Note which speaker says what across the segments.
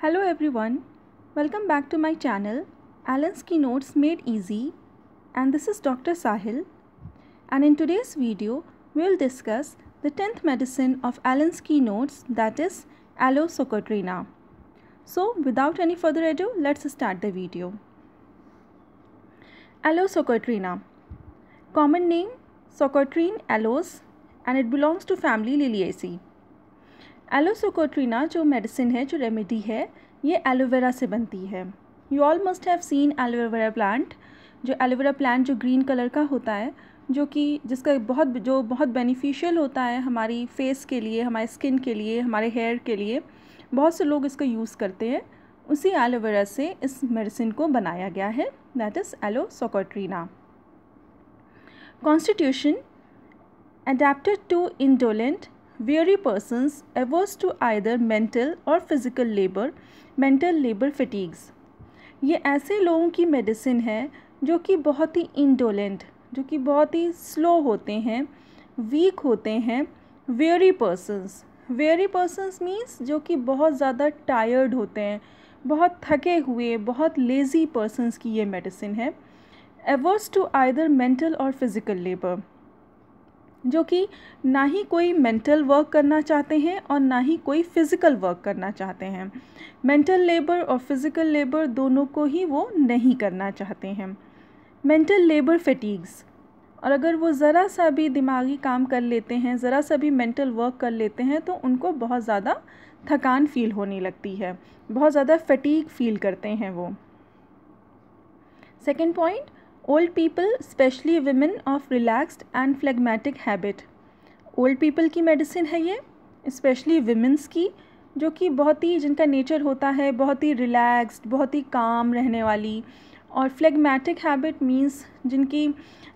Speaker 1: Hello everyone, welcome back to my channel Alan's Keynotes Made Easy and this is Dr. Sahil and in today's video we will discuss the 10th medicine of Alan's Keynotes that is Aloe Socotrina. So without any further ado let's start the video. Aloe Socotrina Common name Socotrine aloes and it belongs to family Liliaceae. एलोसोकोट्रीना जो medicine है जो remedy है ये aloe vera से बनती है you all must have seen aloe vera plant जो aloe vera plant जो ग्रीन कलर का होता है जो कि जिसका बहुत जो बहुत बेनिफिशियल होता है हमारी फेस के लिए हमारे स्किन के लिए हमारे हेयर के लिए बहुत से लोग इसका यूज़ करते हैं उसी एलोवेरा से इस मेडिसिन को बनाया गया है that is aloe socotrina constitution adapted to indolent weary persons averse to either mental और physical labor, mental labor fatigues. ये ऐसे लोगों की मेडिसिन है जो कि बहुत ही इंडोलेंट जो कि बहुत ही स्लो होते हैं वीक होते हैं weary persons weary persons means जो कि बहुत ज़्यादा टायर्ड होते हैं बहुत थके हुए बहुत लेज़ी पर्सनस की ये मेडिसिन है एवर्स टू आइदर मेंटल और फिज़िकल लेबर जो कि ना ही कोई मेंटल वर्क करना चाहते हैं और ना ही कोई फ़िज़िकल वर्क करना चाहते हैं मेंटल लेबर और फिज़िकल लेबर दोनों को ही वो नहीं करना चाहते हैं मेंटल लेबर फटीग्स और अगर वो ज़रा सा भी दिमागी काम कर लेते हैं ज़रा सा भी मेंटल वर्क कर लेते हैं तो उनको बहुत ज़्यादा थकान फील होने लगती है बहुत ज़्यादा फटीक फील करते हैं वो second point old people specially women of relaxed and phlegmatic habit old people की मेडिसिन है ये स्पेशली वीमेंस की जो कि बहुत ही जिनका नेचर होता है बहुत ही रिलैक्सड बहुत ही काम रहने वाली और फ्लेगमेटिक हैबिट मीन्स जिनकी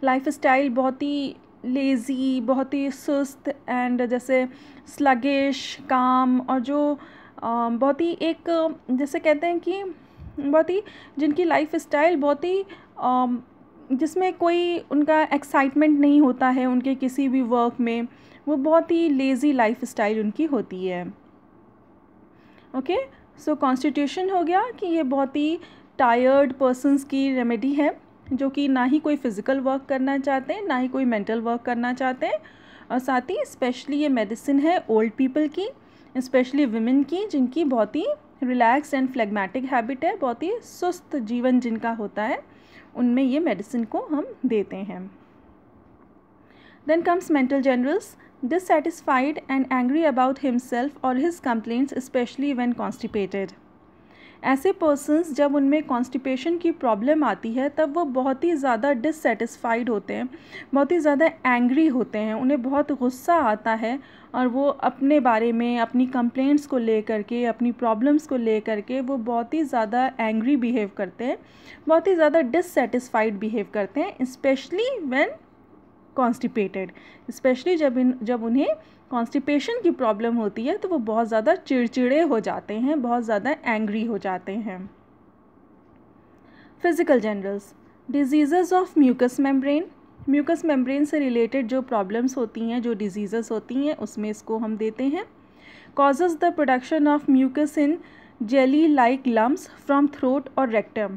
Speaker 1: लाइफ स्टाइल बहुत ही लेज़ी बहुत ही सुस्त एंड जैसे स्लगिश काम और जो बहुत ही एक जैसे कहते हैं कि बहुत ही जिनकी लाइफ स्टाइल बहुत ही जिसमें कोई उनका एक्साइटमेंट नहीं होता है उनके किसी भी वर्क में वो बहुत ही लेज़ी लाइफ स्टाइल उनकी होती है ओके सो कॉन्स्टिट्यूशन हो गया कि ये बहुत ही टायर्ड पर्सनस की रेमेडी है जो कि ना ही कोई फ़िज़िकल वर्क करना चाहते हैं ना ही कोई मेंटल वर्क करना चाहते हैं और साथ ही स्पेशली ये मेडिसिन है ओल्ड पीपल की स्पेशली वीमेन की जिनकी बहुत ही रिलैक्स एंड फ्लेगमेटिक हैबिट है बहुत ही सुस्त जीवन जिनका होता है उनमें ये मेडिसिन को हम देते हैं then comes mental generals dissatisfied and angry about himself और his complaints specially when constipated ऐसे पर्सनस जब उनमें कॉन्स्टिपेशन की प्रॉब्लम आती है तब वो बहुत ही ज़्यादा डिससेटिस्फाइड होते हैं बहुत ही ज़्यादा एंग्री होते हैं उन्हें बहुत गुस्सा आता है और वो अपने बारे में अपनी कंप्लेंट्स को ले करके अपनी प्रॉब्लम्स को ले करके वो बहुत ही ज़्यादा एंग्री बिहेव करते हैं बहुत ही ज़्यादा डिससेटिस्फाइड बिहेव करते हैं इस्पेशली वन कॉन्स्टिपेटेड स्पेशली जब इन जब उन्हें कॉन्स्टिपेशन की प्रॉब्लम होती है तो वो बहुत ज़्यादा चिड़चिड़े हो जाते हैं बहुत ज़्यादा एंग्री हो जाते हैं physical generals disease of mucus membrane mucus membrane से रिलेटेड जो प्रॉब्लम्स होती हैं जो डिजीज़ होती हैं उसमें इसको हम देते हैं causes the production of mucus in jelly like lumps from throat और रेक्टम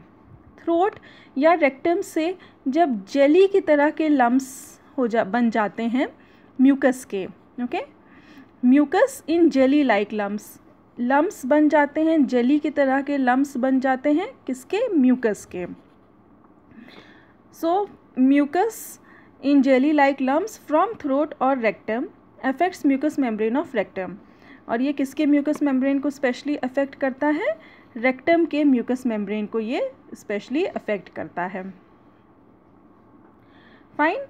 Speaker 1: थ्रोट या रेक्टम से जब जेली की तरह के लम्ब्स हो जा बन जाते हैं म्यूकस के okay mucus in jelly like lumps lumps बन जाते हैं जेली की तरह के लम्स बन जाते हैं किसके म्यूकस के so mucus in jelly like lumps from throat और rectum affects mucus membrane of rectum और ये किसके म्यूकस मेम्ब्रेन को स्पेशली अफेक्ट करता है रेक्टम के म्यूकस मेम्ब्रेन को ये स्पेशली अफेक्ट करता है फाइन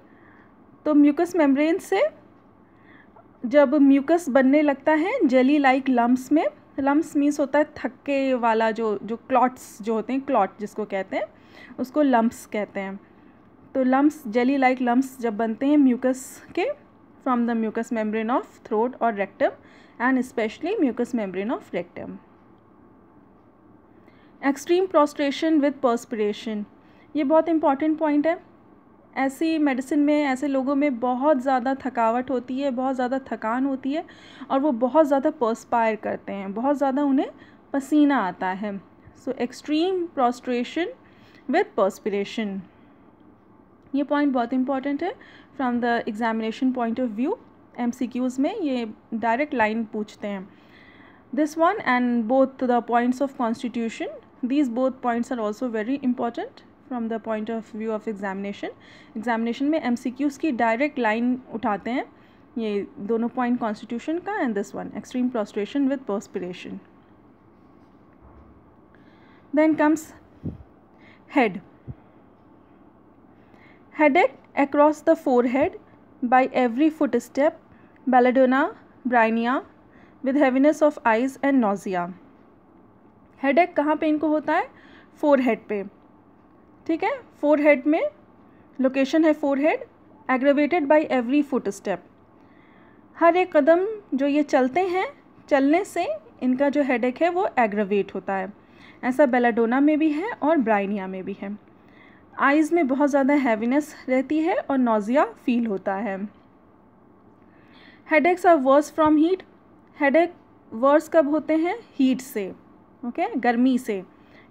Speaker 1: तो म्यूकस मेम्ब्रेन से जब म्यूकस बनने लगता है जेली लाइक लम्ब्स में लम्ब्स मीन्स होता है थक्के वाला जो जो क्लॉट्स जो होते हैं क्लॉट जिसको कहते हैं उसको लम्ब्स कहते हैं तो लम्ब्स जेली लाइक लम्ब्स जब बनते हैं म्यूकस के from the mucus membrane of throat और rectum and specially mucus membrane of rectum extreme prostration with perspiration ये बहुत इंपॉर्टेंट पॉइंट है ऐसी मेडिसिन में ऐसे लोगों में बहुत ज़्यादा थकावट होती है बहुत ज़्यादा थकान होती है और वो बहुत ज़्यादा पर्सपायर करते हैं बहुत ज़्यादा उन्हें पसीना आता है so extreme prostration with perspiration ये पॉइंट बहुत इंपॉर्टेंट है from the examination point of view एम में ये डायरेक्ट लाइन पूछते हैं this one and both the points of constitution these both points are also very important from the point of view of examination examination में क्यूज की direct line उठाते हैं ये दोनों पॉइंट कॉन्स्टिट्यूशन का and this one extreme prostration with perspiration एक across the forehead by every foot footstep footstep Bryonia with heaviness of eyes and nausea head एक कहाँ पे इनको होता है फोर हेड पे ठीक है फोर हेड में लोकेशन है forehead aggravated by every foot footstep हर एक कदम जो ये चलते हैं चलने से इनका जो हेड है वो एग्रेवेट होता है ऐसा बेलाडोना में भी है और ब्राइनिया में भी है आइज़ में बहुत ज़्यादा हैवीनेस रहती है और नोज़िया फील होता है headaches are worse from heat ache worse कब होते हैं हीट से ओके okay? गर्मी से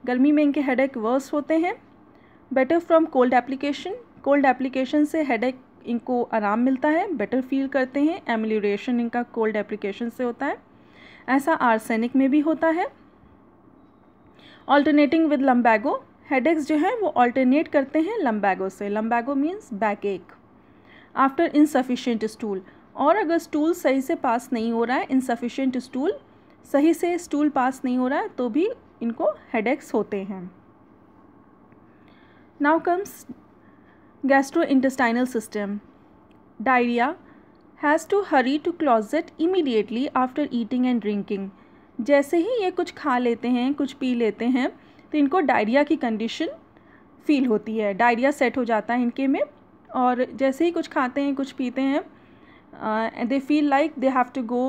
Speaker 1: गर्मी में इनके एक वर्स होते हैं better from cold application cold application से हेडेक इनको आराम मिलता है बेटर फील करते हैं एमिलेशन इनका कोल्ड एप्लीकेशन से होता है ऐसा आर्सेनिक में भी होता है ऑल्टरनेटिंग विद लम्बैगो हेडेक्स जो हैं वो ऑल्टरनेट करते हैं लम्बैगो से lumbago means back ache after insufficient stool और अगर स्टूल सही से पास नहीं हो रहा है इनसफिशेंट स्टूल सही से स्टूल पास नहीं हो रहा है तो भी इनको हेडेक्स होते हैं now comes gastrointestinal system diarrhea has to hurry to closet immediately after eating and drinking जैसे ही ये कुछ खा लेते हैं कुछ पी लेते हैं तो इनको डायरिया की कंडीशन फील होती है डायरिया सेट हो जाता है इनके में और जैसे ही कुछ खाते हैं कुछ पीते हैं they feel like they have to go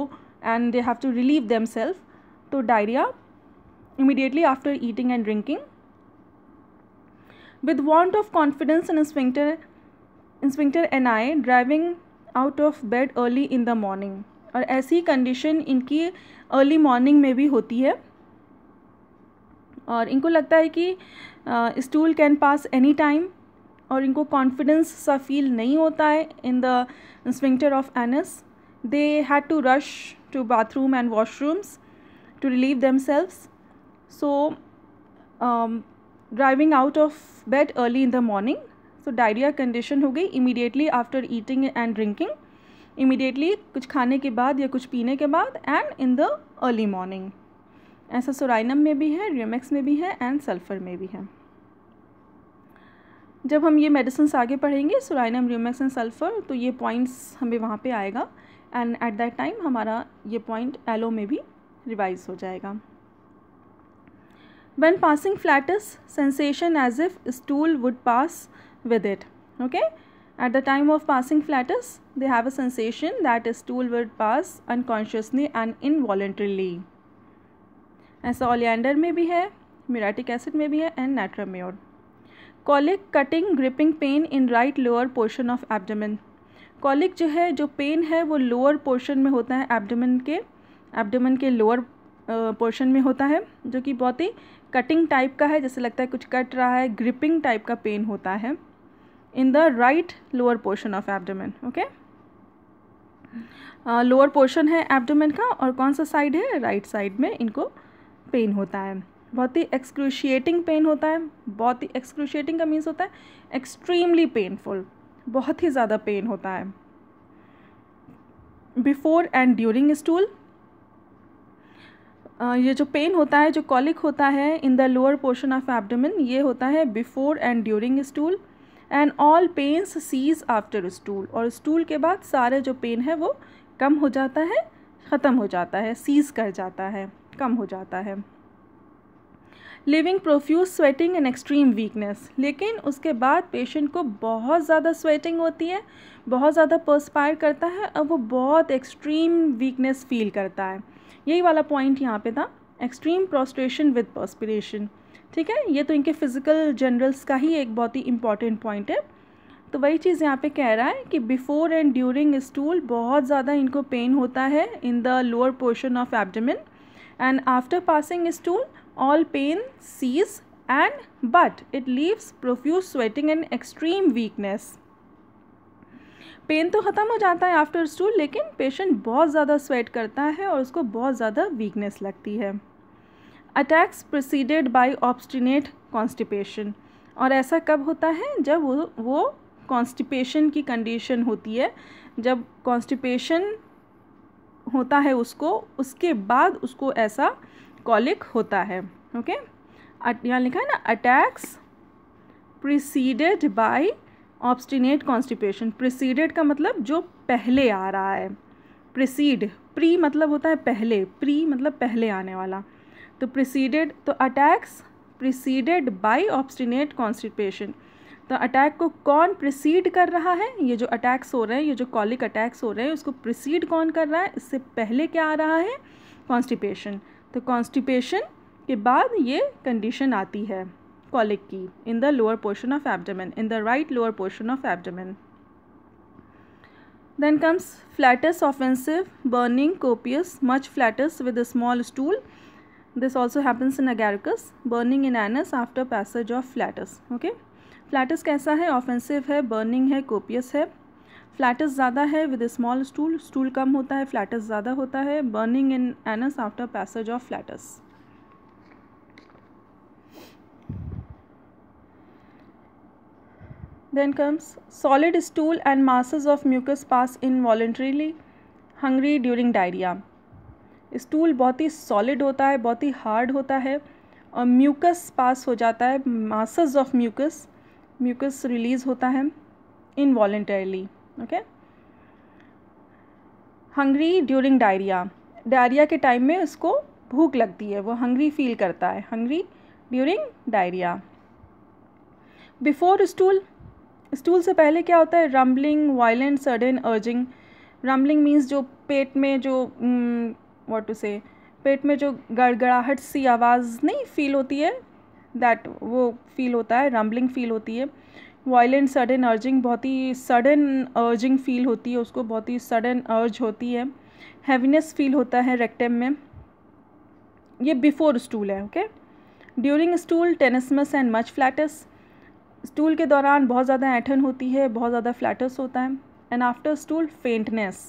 Speaker 1: and they have to relieve them self तो diarrhoea immediately after eating and drinking with want of confidence in sphincter sphincter and I driving out of bed early in the morning और ऐसी condition इनकी early morning में भी होती है और इनको लगता है कि stool can pass any time और इनको कॉन्फिडेंस सा फील नहीं होता है in the sphincter of anus they had to rush to bathroom and washrooms to relieve them selves so driving out of bed early in the morning so diarrhoea condition हो गई immediately after eating and drinking immediately कुछ खाने के बाद या कुछ पीने के बाद and in the early morning ऐसा सोराइनम में भी है रियमेक्स में भी है एंड सल्फर में भी है जब हम ये मेडिसिन आगे पढ़ेंगे सोराइनम रिमेक्स एंड सल्फर तो ये पॉइंट्स हमें वहाँ पे आएगा एंड एट दैट टाइम हमारा ये पॉइंट एलो में भी रिवाइज हो जाएगा when passing flatus sensation as if stool would pass with it okay at the time of passing flatus they have a sensation that a stool would pass unconsciously and involuntarily ऐसा Oleander में भी है muriatic acid में भी है and Natrum mur colic cutting griping pain in right lower portion of abdomen colic जो है जो पेन है वो लोअर पोर्शन में होता है एब्डोमेन के एब्डोमेन के लोअर पोर्शन में होता है जो कि बहुत ही कटिंग टाइप का है जैसे लगता है कुछ कट रहा है ग्रिपिंग टाइप का पेन होता है in the right lower portion of abdomen okay lower portion है एब्डोमेन का और कौन सा साइड है राइट right साइड में इनको पेन होता है बहुत ही एक्सक्रूशिएटिंग पेन होता है बहुत ही एक्सक्रूशिएटिंग का मीन्स होता है एक्सट्रीमली पेनफुल बहुत ही ज़्यादा पेन होता है बिफोर एंड ड्यूरिंग स्टूल ये जो पेन होता है जो कॉलिक होता है in the lower portion of abdomen ये होता है before and during stool and all pains cease after stool और स्टूल के बाद सारे जो पेन है वो कम हो जाता है ख़त्म हो जाता है सीज कर जाता है कम हो जाता है leaving profuse sweating and extreme weakness लेकिन उसके बाद पेशेंट को बहुत ज़्यादा स्वेटिंग होती है बहुत ज़्यादा पर्सपायर करता है और वो बहुत एक्सट्रीम वीकनेस फील करता है यही वाला पॉइंट यहाँ पे था एक्सट्रीम प्रोस्ट्रेशन विद पर्सपिरेशन ठीक है ये तो इनके फिजिकल जनरल्स का ही एक बहुत ही इंपॉर्टेंट पॉइंट है तो वही चीज़ यहाँ पे कह रहा है कि बिफोर एंड ड्यूरिंग स्टूल बहुत ज़्यादा इनको पेन होता है in the lower portion of abdomen and after passing stool all pain cease and but it leaves profuse sweating and extreme weakness pain तो ख़त्म हो जाता है आफ्टर स्टूल लेकिन पेशेंट बहुत ज़्यादा स्वेट करता है और उसको बहुत ज़्यादा वीकनेस लगती है attacks proceeded by obstinate constipation और ऐसा कब होता है जब वो वो कॉन्स्टिपेशन की कंडीशन होती है जब कॉन्स्टिपेशन होता है उसको उसके बाद उसको ऐसा कॉलिक होता है ओके यहाँ लिखा है ना attacks preceded by obstinate constipation preceded का मतलब जो पहले आ रहा है प्रिसीड प्री मतलब होता है पहले प्री मतलब पहले आने वाला तो प्रिसीडेड तो attacks preceded by obstinate constipation तो अटैक को कौन प्रिसीड कर रहा है ये जो अटैक्स हो रहे हैं ये जो कॉलिक अटैक्स हो रहे हैं उसको प्रिसीड कौन कर रहा है इससे पहले क्या आ रहा है कॉन्स्टिपेशन तो कॉन्स्टिपेशन के बाद ये कंडीशन आती है colicky in the lower portion of abdomen in the right lower portion of abdomen then comes flatus offensive burning copious much flatus with a small stool this also happens in agaricus burning in anus after passage of flatus okay flatus कैसा है offensive है burning है copious है flatus ज़्यादा है with a small stool stool कम होता है फ्लैटस ज़्यादा होता है burning in anus after passage of flatus Then comes solid stool and masses of mucus pass involuntarily hungry during diarrhea. Stool बहुत ही सॉलिड होता है बहुत ही हार्ड होता है और म्यूकस पास हो जाता है masses of mucus mucus release होता है involuntarily okay hungry during diarrhoea diarrhoea के टाइम में उसको भूख लगती है वो हंग्री फील करता है hungry during diarrhoea before stool stool से पहले क्या होता है rumbling violent sudden urging rumbling means जो पेट में जो वॉट टू से पेट में जो गड़गड़ाहट सी आवाज़ नहीं फील होती है दैट वो फील होता है रम्बलिंग फील होती है वायलेंट सडन अर्जिंग बहुत ही सडन अर्जिंग फील होती है उसको बहुत ही सडन अर्ज होती है हैवीनेस फील होता है रेक्टम में ये बिफोर स्टूल है okay during stool tenesmus and much flatus stool के दौरान बहुत ज़्यादा ऐठन होती है बहुत ज़्यादा फ्लैटस होता है एंड आफ्टर स्टूल फेंटनेस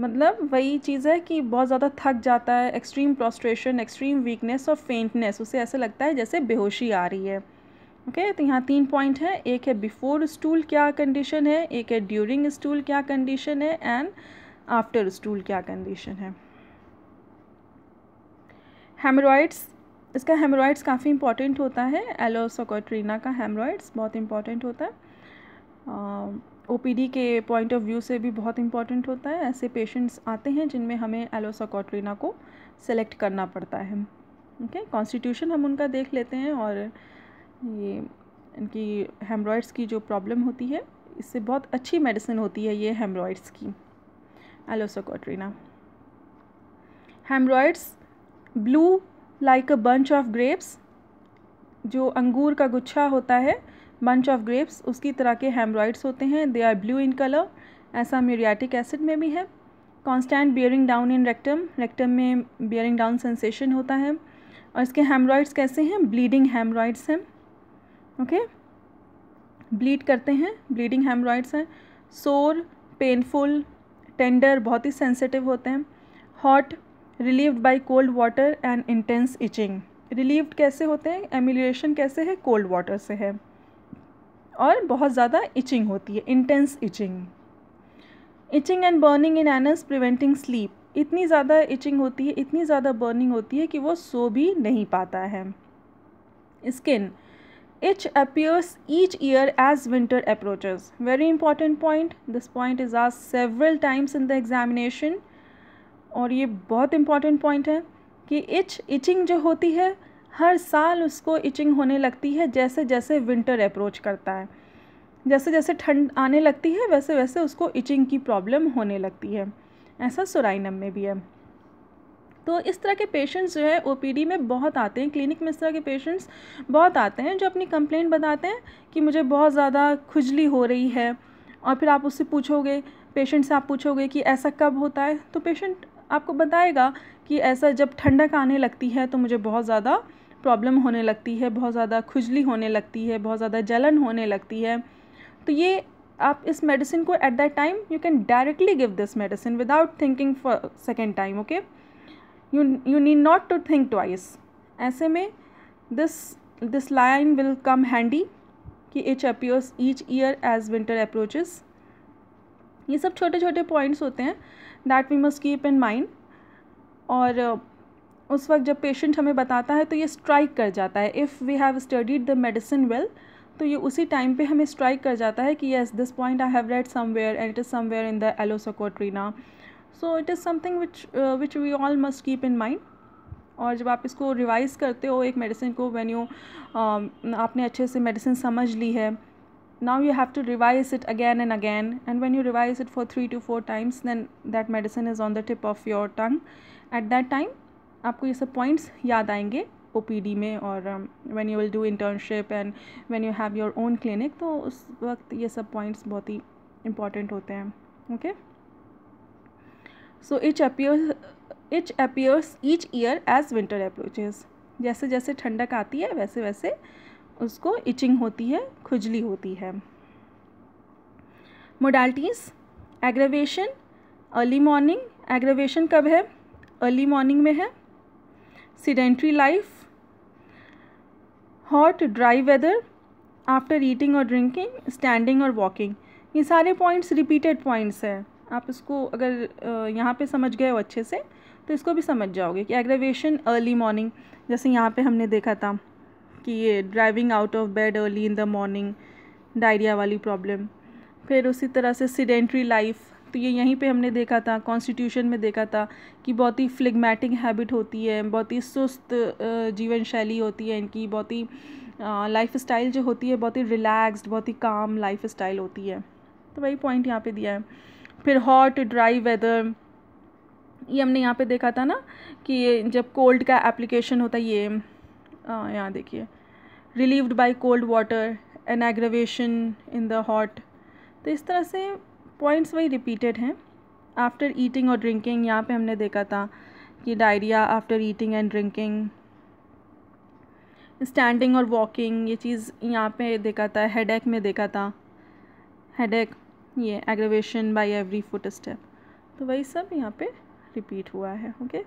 Speaker 1: मतलब वही चीज़ है कि बहुत ज़्यादा थक जाता है एक्सट्रीम प्रोस्ट्रेशन एक्सट्रीम वीकनेस और फेंटनेस उसे ऐसे लगता है जैसे बेहोशी आ रही है ओके okay, तो यहाँ तीन पॉइंट हैं एक है बिफोर स्टूल क्या कंडीशन है एक है ड्यूरिंग स्टूल क्या कंडीशन है एंड आफ्टर स्टूल क्या कंडीशन है हेमरॉइड्स इसका हेमरॉइड्स काफ़ी इंपॉर्टेंट होता है एलोसोकोट्रीना का हेमरॉइड्स बहुत इंपॉर्टेंट होता है ओपीडी के पॉइंट ऑफ व्यू से भी बहुत इंपॉर्टेंट होता है ऐसे पेशेंट्स आते हैं जिनमें हमें एलोसोकोट्रीना को सेलेक्ट करना पड़ता है ओके okay? कॉन्स्टिट्यूशन हम उनका देख लेते हैं और ये इनकी हेमरॉइड्स की जो प्रॉब्लम होती है इससे बहुत अच्छी मेडिसिन होती है ये हेमरॉइड्स की Aloe socotrina haemorrhoids blue like a bunch of grapes जो अंगूर का गुच्छा होता है बंच ऑफ ग्रेप्स उसकी तरह के हेमराइड्स होते हैं they are blue in colour ऐसा म्यूरियाटिक एसिड में भी है constant bearing down in rectum rectum में बियरिंग डाउन सेंसेशन होता है और इसके हेमराइड्स कैसे हैं ब्लीडिंग हेमराइड्स हैं ओके ब्लीड करते हैं ब्लीडिंग हेमराइड्स हैं सोर पेनफुल टेंडर बहुत ही सेंसिटिव होते हैं hot relieved by cold water and intense itching relieved कैसे होते हैं एम्यूलेशन कैसे है कोल्ड वाटर से है और बहुत ज़्यादा इचिंग होती है intense itching itching and burning in anus preventing sleep इतनी ज़्यादा इचिंग होती है इतनी ज़्यादा बर्निंग होती है कि वो सो भी नहीं पाता है skin itch appears each year as winter approaches very important point this point is आज several times in the examination और ये बहुत इम्पॉर्टेंट पॉइंट है कि इच इचिंग जो होती है हर साल उसको इचिंग होने लगती है जैसे जैसे विंटर अप्रोच करता है जैसे जैसे ठंड आने लगती है वैसे वैसे उसको इचिंग की प्रॉब्लम होने लगती है ऐसा सुराइनम में भी है तो इस तरह के पेशेंट्स जो है ओ में बहुत आते हैं क्लिनिक में इस तरह के पेशेंट्स बहुत आते हैं जो अपनी कंप्लेंट बताते हैं कि मुझे बहुत ज़्यादा खुजली हो रही है और फिर आप उससे पूछोगे पेशेंट से आप पूछोगे कि ऐसा कब होता है तो पेशेंट आपको बताएगा कि ऐसा जब ठंडक आने लगती है तो मुझे बहुत ज़्यादा प्रॉब्लम होने लगती है बहुत ज़्यादा खुजली होने लगती है बहुत ज़्यादा जलन होने लगती है तो ये आप इस मेडिसिन को at that time you can directly give this medicine without thinking for second time okay you you need not to think twice ऐसे में this this line will come handy कि itch appears each year as winter approaches ये सब छोटे छोटे points होते हैं that we must keep in mind और uh, उस वक्त जब पेशेंट हमें बताता है तो ये स्ट्राइक कर जाता है if we have studied the medicine well तो ये उसी टाइम पे हमें स्ट्राइक कर जाता है कि yes this point I have read somewhere and it is somewhere in the Aloe socotrina so it is something which which we all must keep in mind और जब आप इसको रिवाइज़ करते हो एक मेडिसिन को वैन यू um, आपने अच्छे से मेडिसिन समझ ली है now you have to revise it again and again and when you revise it for 3 to 4 times then that medicine is on the tip of your tongue at that time आपको ये सब points याद आएंगे O P D में और when you will do internship and when you have your own clinic तो उस वक्त ये सब पॉइंट्स बहुत ही इम्पॉर्टेंट होते हैं okay so itch appears itch appears each year as winter approaches जैसे जैसे ठंडक आती है वैसे वैसे उसको इचिंग होती है खुजली होती है modalities aggravation early morning aggravation कब है अर्ली मॉर्निंग में है sedentary life hot dry weather after eating और ड्रिंकिंग स्टैंडिंग और वॉकिंग ये सारे पॉइंट्स रिपीटेड पॉइंट्स हैं आप इसको अगर यहाँ पे समझ गए हो अच्छे से तो इसको भी समझ जाओगे कि एग्रेवेशन अर्ली मॉर्निंग जैसे यहाँ पे हमने देखा था कि ये driving out of bed early in the morning diarrhoea वाली प्रॉब्लम फिर उसी तरह से सीडेंट्री लाइफ तो ये यहीं पे हमने देखा था कॉन्स्टिट्यूशन में देखा था कि बहुत ही फ्लिगमेटिक हैबिट होती है बहुत ही सुस्त जीवन शैली होती है इनकी बहुत ही लाइफ स्टाइल जो होती है बहुत ही रिलैक्सड बहुत ही काम लाइफ स्टाइल होती है तो वही पॉइंट यहाँ पे दिया है फिर हॉट ड्राई वेदर ये हमने यहाँ पे देखा था ना कि जब कोल्ड का एप्लीकेशन होता है ये हाँ, यहाँ देखिए relieved by cold water an aggravation in the hot तो इस तरह से पॉइंट्स वही रिपीटेड हैं आफ्टर ईटिंग और ड्रिंकिंग यहाँ पे हमने देखा था कि diarrhoea after eating and drinking standing और वॉकिंग ये चीज़ यहाँ पे देखा था हेड में देखा था हेड ये aggravation by every foot step तो वही सब यहाँ पे रिपीट हुआ है okay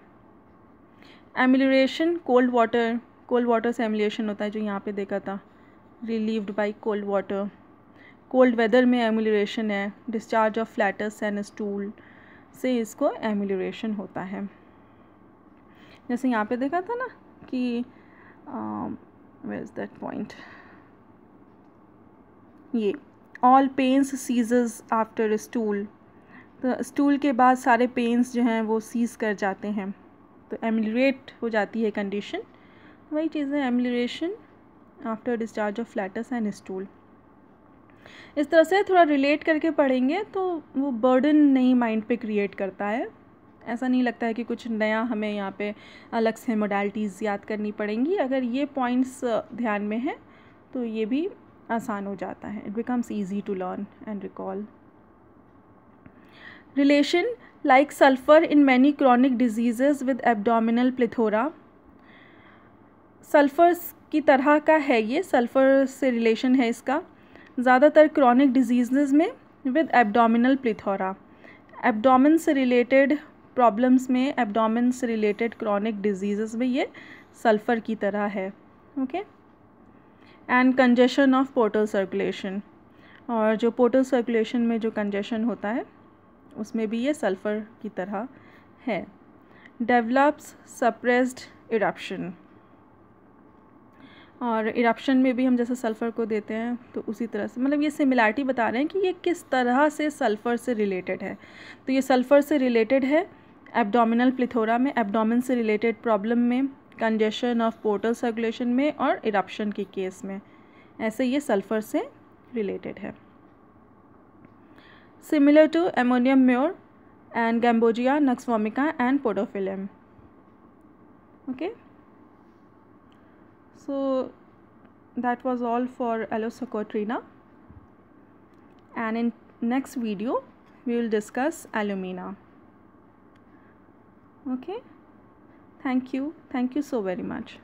Speaker 1: amelioration cold water cold water सेमुलेशन होता है जो यहाँ पे देखा था relieved by cold water cold weather में एमुलेशन है discharge of flatus and stool से इसको एमुलेशन होता है जैसे यहाँ पे देखा था ना कि वेयर इज़ दैट पॉइंट ये all pains ceases after stool तो स्टूल के बाद सारे पेंस जो हैं वो सीज कर जाते हैं तो एमिलेट हो जाती है कंडीशन वही चीज़ है amelioration after discharge of flatus and stool इस तरह से थोड़ा रिलेट करके पढ़ेंगे तो वो बर्डन नहीं माइंड पे क्रिएट करता है ऐसा नहीं लगता है कि कुछ नया हमें यहाँ पे अलग से मोडालिटीज़ याद करनी पड़ेंगी अगर ये पॉइंट्स ध्यान में हैं तो ये भी आसान हो जाता है it becomes easy to learn and recall relation like sulphur in many chronic disease with abdominal plethora sulphurs की तरह का है ये सल्फ़र से रिलेशन है इसका ज़्यादातर क्रॉनिक डिजीज़ में विद एब्डोमिनल प्लीथोरा एब्डोमिन से रिलेटेड प्रॉब्लम्स में एब्डोमिन से रिलेटेड क्रॉनिक डिजीज़ में ये सल्फ़र की तरह है okay and congestion of portal circulation और जो पोर्टल सर्कुलेशन में जो कंजेशन होता है उसमें भी ये सल्फ़र की तरह है डेवलप्स सप्रेस्ड इडप्शन और इरप्शन में भी हम जैसे सल्फ़र को देते हैं तो उसी तरह से मतलब ये सिमिलैरिटी बता रहे हैं कि ये किस तरह से सल्फ़र से रिलेटेड है तो ये सल्फ़र से रिलेटेड है एब्डोमिनल प्लिथोरा में एब्डोमिन से रिलेटेड प्रॉब्लम में कंजेशन ऑफ पोर्टल सर्कुलेशन में और इरप्शन के केस में ऐसे ये सल्फ़र से रिलेटेड है similar to ammonium mur and gambogia nux vomica and podophyllum okay so that was all for Allosocotrina and in next video we will discuss alumina okay thank you thank you so very much